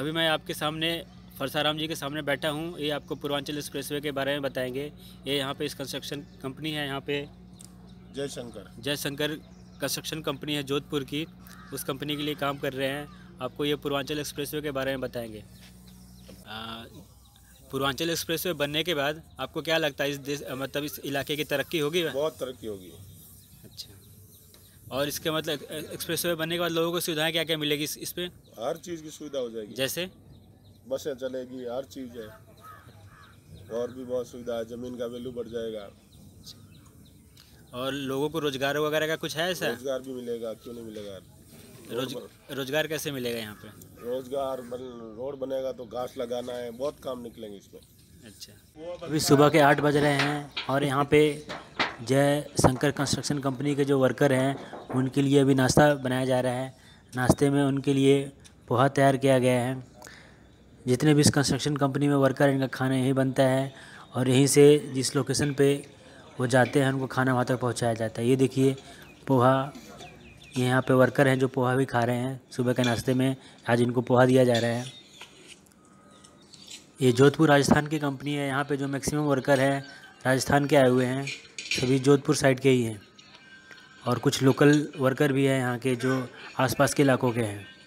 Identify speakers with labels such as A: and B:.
A: अभी मैं आपके सामने फरसाराम जी के सामने बैठा हूँ ये आपको पूर्वांचल एक्सप्रेसवे के बारे में बताएंगे ये यहाँ पे इस कंस्ट्रक्शन कंपनी है यहाँ पे जयशंकर जयशंकर कंस्ट्रक्शन कंपनी है जोधपुर की उस कंपनी के लिए काम कर रहे हैं आपको ये पूर्वांचल एक्सप्रेसवे के बारे में बताएंगे पूर्वांचल एक्सप्रेसवे बनने के बाद आपको क्या लगता है इस देश मतलब इस इलाके की तरक्की होगी बहुत तरक्की होगी और इसके मतलब एक्सप्रेस वे बनने के बाद लोगों को सुविधाएं क्या क्या मिलेगी इस, इस पर
B: हर चीज़ की सुविधा हो जाएगी जैसे बसें चलेगी हर चीज़ है और भी बहुत सुविधा है ज़मीन का वैल्यू बढ़ जाएगा
A: और लोगों को रोजगार वगैरह का कुछ है ऐसा रोजगार
B: भी मिलेगा क्यों नहीं मिलेगा रोज
A: रोजगार कैसे मिलेगा यहाँ पे
B: रोजगार बन, रोड बनेगा तो घास लगाना है बहुत काम निकलेंगे इसमें अच्छा अभी सुबह के आठ बज रहे हैं
C: और यहाँ पे जय शंकर कंस्ट्रक्शन कंपनी के जो वर्कर हैं उनके लिए अभी नाश्ता बनाया जा रहा है नाश्ते में उनके लिए पोहा तैयार किया गया है जितने भी इस कंस्ट्रक्शन कंपनी में वर्कर इनका खाना यहीं बनता है और यहीं से जिस लोकेशन पे वो जाते हैं उनको खाना वहाँ तक पहुँचाया जाता है ये देखिए पोहा यहाँ पे वर्कर हैं जो पोहा भी खा रहे हैं सुबह के नाश्ते में आज इनको पोहा दिया जा रहा है ये जोधपुर राजस्थान की कंपनी है यहाँ पर जो मैक्सिमम वर्कर है राजस्थान के आए हुए हैं सभी जोधपुर साइड के ही हैं और कुछ लोकल वर्कर भी हैं यहाँ के जो आसपास के इलाकों के हैं